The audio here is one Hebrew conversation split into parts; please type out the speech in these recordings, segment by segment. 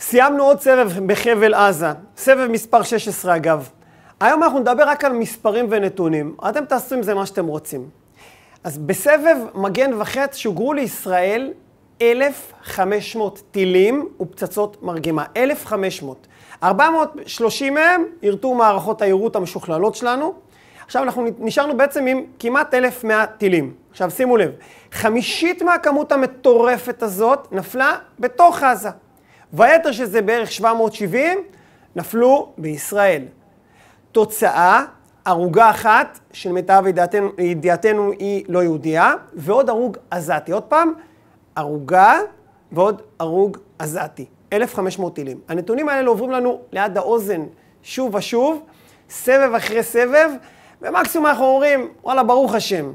סיימנו עוד סבב בחבל עזה, סבב מספר 16 אגב. היום אנחנו נדבר רק על מספרים ונתונים, אתם תעשו עם זה מה שאתם רוצים. אז בסבב מגן וחץ שוגרו לישראל 1,500 טילים ופצצות מרגמה, 1,500. 430 מהם ירתו מערכות העירות המשוכללות שלנו. עכשיו אנחנו נשארנו בעצם עם כמעט 1,100 טילים. עכשיו שימו לב, חמישית מהכמות המטורפת הזאת נפלה בתוך עזה. ויתר שזה בערך 770, נפלו בישראל. תוצאה, הרוגה אחת, שלמיטב ידיעתנו היא לא יהודייה, ועוד הרוג עזתי. עוד פעם, הרוגה ועוד הרוג עזתי. 1,500 טילים. הנתונים האלה עוברים לנו ליד האוזן שוב ושוב, סבב אחרי סבב, ומקסימום אנחנו אומרים, וואלה, ברוך השם.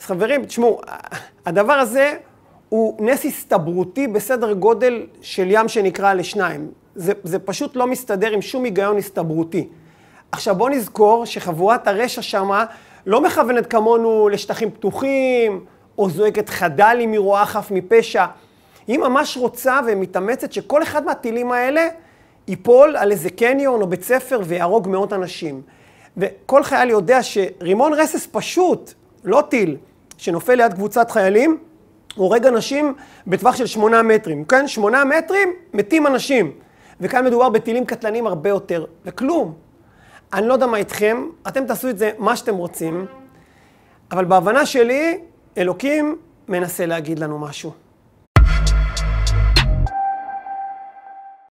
אז חברים, תשמעו, הדבר הזה הוא נס הסתברותי בסדר גודל של ים שנקרע לשניים. זה, זה פשוט לא מסתדר עם שום היגיון הסתברותי. עכשיו בואו נזכור שחבורת הרשע שמה לא מכוונת כמונו לשטחים פתוחים, או זועקת חדל אם היא רואה חף מפשע. היא ממש רוצה ומתאמצת שכל אחד מהטילים האלה ייפול על איזה קניון או בית ספר ויהרוג מאות אנשים. וכל חייל יודע שרימון רסס פשוט, לא טיל, שנופל ליד קבוצת חיילים, הורג אנשים בטווח של שמונה מטרים. כן, שמונה מטרים, מתים אנשים. וכאן מדובר בטילים קטלניים הרבה יותר, וכלום. אני לא יודע מה איתכם, אתם תעשו את זה מה שאתם רוצים, אבל בהבנה שלי, אלוקים מנסה להגיד לנו משהו.